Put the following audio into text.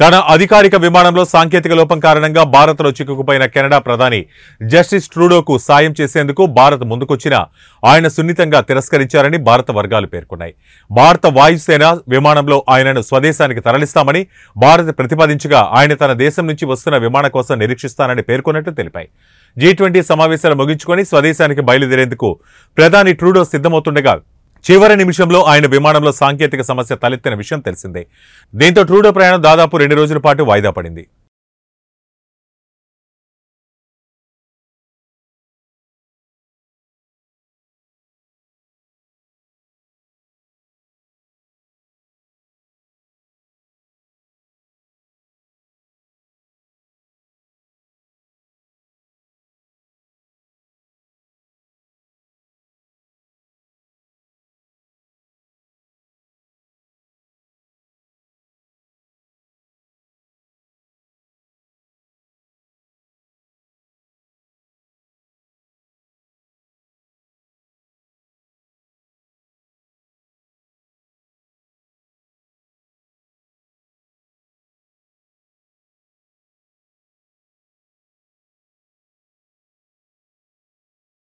తన అధికారిక విమానంలో సాంకేతిక లోపం కారణంగా భారత్లో చిక్కుకుపోయిన కెనడా ప్రధాని జస్టిస్ ట్రూడోకు సాయం చేసేందుకు భారత్ ముందుకొచ్చినా ఆయన సున్నితంగా తిరస్కరించారని భారత వర్గాలు పేర్కొన్నాయి భారత వాయుసేన విమానంలో ఆయనను స్వదేశానికి తరలిస్తామని భారత్ ప్రతిపాదించగా ఆయన తన దేశం నుంచి వస్తున్న విమానం కోసం నిరీక్షిస్తానని పేర్కొన్నట్లు తెలిపాయి జీ ట్వంటీ సమావేశాలు ముగించుకొని స్వదేశానికి బయలుదేరేందుకు ప్రధాని ట్రూడో సిద్దమవుతుండగా చివరి నిమిషంలో ఆయన విమానంలో సాంకేతిక సమస్య తలెత్తిన విషయం తెలిసిందే దీంతో ట్రూడో ప్రయాణం దాదాపు రెండు రోజుల పాటు వాయిదా పడింది